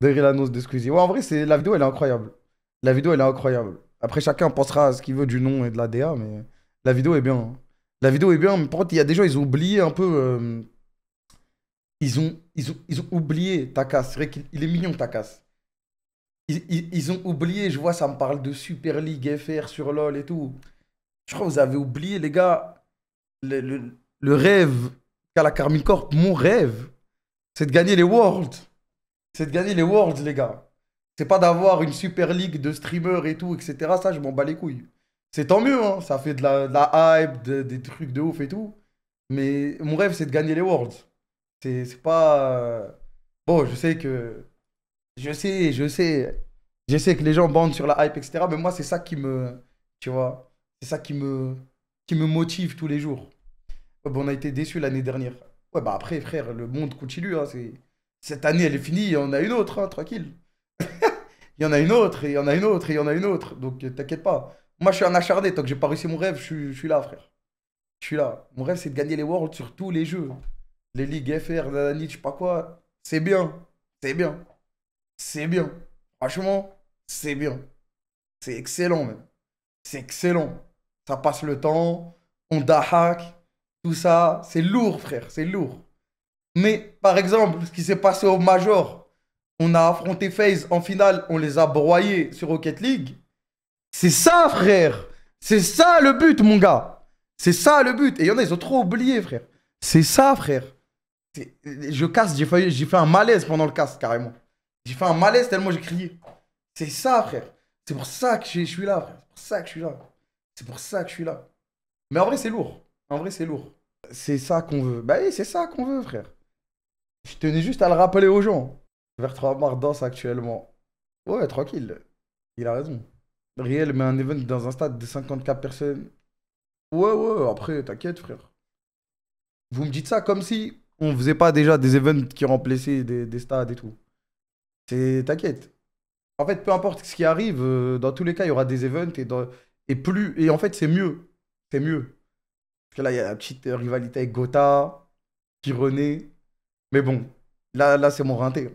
derrière l'annonce de Squeezie. en vrai, c'est la vidéo, elle est incroyable. La vidéo, elle est incroyable. Après, chacun pensera à ce qu'il veut du nom et de la DA, mais la vidéo est bien. Hein. La vidéo est bien, mais par contre, il y a des gens, ils ont oublié un peu. Euh, ils, ont, ils, ont, ils ont oublié Takas. C'est vrai qu'il est mignon, Takas. Ils, ils, ont oublié, je vois, ça me parle de Super League FR sur LoL et tout. Je crois que vous avez oublié, les gars, le, rêve qu'a la Carmine Corp, mon rêve, c'est de gagner les Worlds c'est de gagner les Worlds, les gars. C'est pas d'avoir une super ligue de streamers et tout, etc. Ça, je m'en bats les couilles. C'est tant mieux, hein. ça fait de la, hype, des trucs de ouf et tout. Mais mon rêve, c'est de gagner les Worlds. C'est pas. Euh, bon, je sais que. Je sais, je sais. Je sais que les gens bandent sur la hype, etc. Mais moi, c'est ça qui me. Tu vois C'est ça qui me. Qui me motive tous les jours. Bah, on a été déçus l'année dernière. Ouais, bah après, frère, le monde continue. Hein, c'est cette année, elle est finie, il y en a une autre, hein, tranquille. il y en a une autre, et il y en a une autre, et il y en a une autre. Donc euh, t'inquiète pas. Moi, je suis un acharné. Tant que j'ai pas réussi mon rêve, je suis, là, frère. Je suis là. Mon rêve, c'est de gagner les Worlds sur tous les jeux. Les ligues FR, la je sais pas quoi. C'est bien. C'est bien. C'est bien. Franchement, c'est bien. C'est excellent, même. C'est excellent. Ça passe le temps. On hack. Tout ça. C'est lourd, frère. C'est lourd. Mais par exemple, ce qui s'est passé au Major, on a affronté FaZe en finale, on les a broyés sur Rocket League. C'est ça, frère. C'est ça le but, mon gars. C'est ça le but. Et il y en a, ils ont trop oublié, frère. C'est ça, frère. Je casse, j'ai fait, fait un malaise pendant le casse, carrément. J'ai fait un malaise tellement j'ai crié. C'est ça, frère. C'est pour ça que je suis là, frère. C'est pour ça que je suis là. C'est pour ça que je suis là. Mais en vrai, c'est lourd. En vrai, c'est lourd. C'est ça qu'on veut. Bah oui, c'est ça qu'on veut, frère. Je tenais juste à le rappeler aux gens. Vertra Amar danse actuellement. Ouais, tranquille. Il a raison. Riel met un event dans un stade de 54 personnes. Ouais, ouais, après, t'inquiète, frère. Vous me dites ça comme si on faisait pas déjà des events qui remplaçaient des, stades et tout. C'est. T'inquiète. En fait, peu importe ce qui arrive, euh, dans tous les cas, il y aura des events et, et plus. Et en fait, c'est mieux. C'est mieux. Parce que là, il y a la petite rivalité avec Gotha, Pyrénées. Mais bon, là, là c'est mon rinté.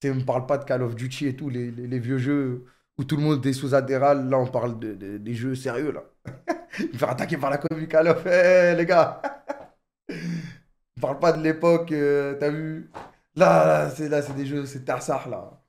Tu ne parle pas de Call of Duty et tout, les, vieux jeux où tout le monde est sous adhéral. Là, on parle de, des jeux sérieux, là. Il faire attaquer par la commune Call of, eh, les gars. On parle pas de l'époque, euh, t'as vu Là, là c'est des jeux, c'est Tarsar, là.